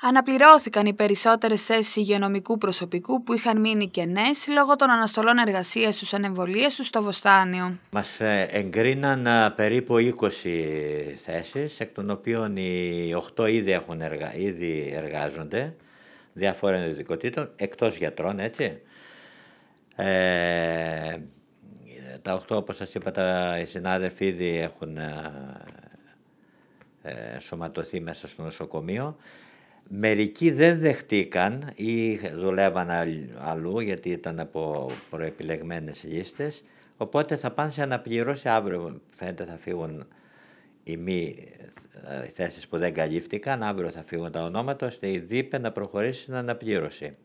Αναπληρώθηκαν οι περισσότερες θέσεις υγειονομικού προσωπικού που είχαν μείνει κενές λόγω των αναστολών εργασίας τους ανεμβολίε τους στο Βοστάνιο. Μας ε, εγκρίναν ε, περίπου 20 θέσεις, εκ των οποίων οι 8 ήδη, έχουν εργα... ήδη εργάζονται διαφόρων ειδικοτήτων, εκτός γιατρών, έτσι. Ε, τα 8, όπως σας είπα, τα, οι συνάδελφοι ήδη έχουν ε, ε σωματωθεί μέσα στο νοσοκομείο. Μερικοί δεν δεχτήκαν ή δουλεύαν αλλού γιατί ήταν από προεπιλεγμένες λίστες, οπότε θα πάνε σε αναπληρώσει αύριο, φαίνεται θα φύγουν οι μη ε, θέσεις που δεν καλύφθηκαν, αύριο θα φύγουν τα ονόματα, ώστε η ΔΥΠΕ να προχωρήσει στην αναπληρωση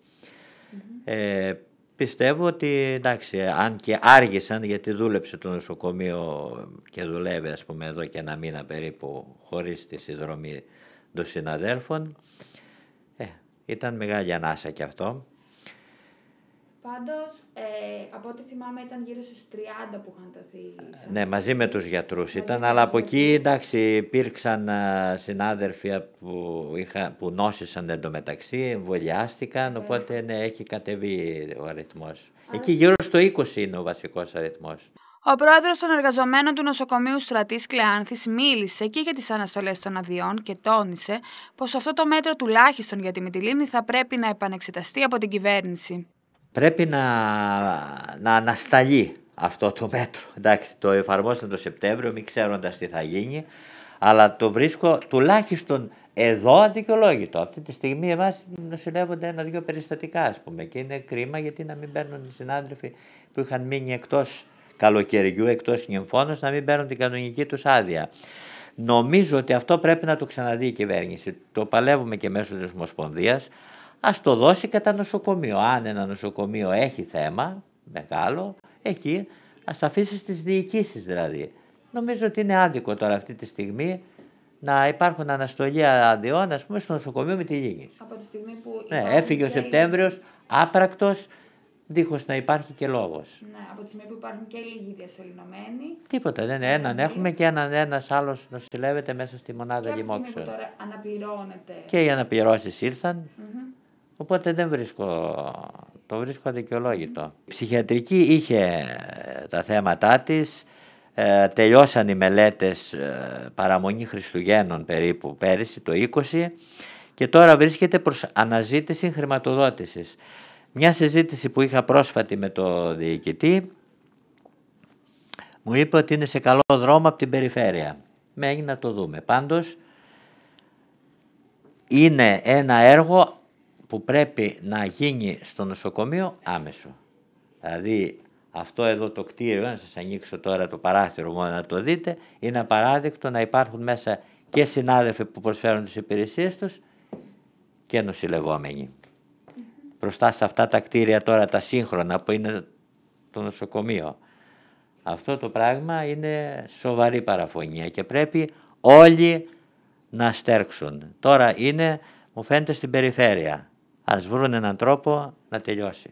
ε, πιστεύω ότι εντάξει, αν και άργησαν, γιατί δούλεψε το νοσοκομείο και δουλεύει ας πούμε εδώ και ένα μήνα περίπου χωρίς τη συνδρομή των συναδέλφων. Ε, ήταν μεγάλη ανάσα και αυτό. Πάντως, ε, από ό,τι θυμάμαι ήταν γύρω στις 30 που είχαν ταθεί. Ε, ναι, μαζί με τους γιατρούς ήταν, αλλά από εκεί εντάξει υπήρξαν συνάδελφοι που, είχα, που νόσησαν εντωμεταξύ, εμβολιάστηκαν, οπότε ναι, έχει κατεβεί ο αριθμός. Εκεί γύρω στο 20 είναι ο βασικός αριθμός. Ο πρόεδρος των εργαζομένων του νοσοκομείου Στρατής Κλεάνθης μίλησε και για τις αναστολές των αδειών και τόνισε πως αυτό το μέτρο τουλάχιστον για τη Μιτιλίνη θα πρέπει να επανεξεταστεί από την κυβέρνηση. Πρέπει να, να ανασταλεί αυτό το μέτρο. Εντάξει, το εφαρμόσαμε το Σεπτέμβριο, μην ξέροντας τι θα γίνει, αλλά το βρίσκω τουλάχιστον εδώ αδικαιολόγητο. Αυτή τη στιγμή εμάς νοσηλεύονται ένα-δύο περιστατικά, ας πούμε, και είναι κρίμα γιατί να μην παίρνουν οι συνάδελφοι που είχαν μείνει εκτός καλοκαιριού εκτός νυμφώνος να μην παίρνουν την κανονική τους άδεια. Νομίζω ότι αυτό πρέπει να το ξαναδεί η κυβέρνηση. Το παλεύουμε και μέσω της Ομοσπονδίας. Ας το δώσει κατά νοσοκομείο. Αν ένα νοσοκομείο έχει θέμα μεγάλο, εκεί ας το αφήσει στις διοικήσεις δηλαδή. Νομίζω ότι είναι άδικο τώρα αυτή τη στιγμή να υπάρχουν αναστολή αδειών, ας πούμε, στο νοσοκομείο με τη Λίγη. Από τη στιγμή που. Ναι, έφυγε ο Σεπτέμβριος, άπρακτος, Δίχως να υπάρχει και λόγος. Ναι, από τη στιγμή που υπάρχουν και λίγοι διασωληνωμένοι. Τίποτα, δεν είναι. Έναν έχουμε και έναν ένας άλλος νοσηλεύεται μέσα στη μονάδα λοιμόξεων. Και τώρα αναπληρώνεται. Και οι αναπληρώσεις ηρθαν οπότε δεν βρίσκω, το βρίσκω Η ψυχιατρική είχε ε, τα θέματά της. Ε, τελειώσαν οι μελέτες ε, παραμονή Χριστουγέννων περίπου πέρυσι, το 20, και τώρα βρίσκεται προς αναζήτηση χρηματοδότησης. Μια συζήτηση που είχα πρόσφατη με το διοικητή μου είπε ότι είναι σε καλό δρόμο από την περιφέρεια. Με να το δούμε. Πάντως είναι ένα έργο που πρέπει να γίνει στο νοσοκομείο άμεσο. Δηλαδή αυτό εδώ το κτίριο, να σας ανοίξω τώρα το παράθυρο μόνο να το δείτε, είναι απαράδεκτο να υπάρχουν μέσα και συνάδελφοι που προσφέρουν τις υπηρεσίες τους και νοσηλευόμενοι μπροστά σε αυτά τα κτίρια τώρα τα σύγχρονα που είναι το νοσοκομείο. Αυτό το πράγμα είναι σοβαρή παραφωνία και πρέπει όλοι να στέρξουν. Τώρα είναι, μου φαίνεται, στην περιφέρεια. Ας βρουν έναν τρόπο να τελειώσει.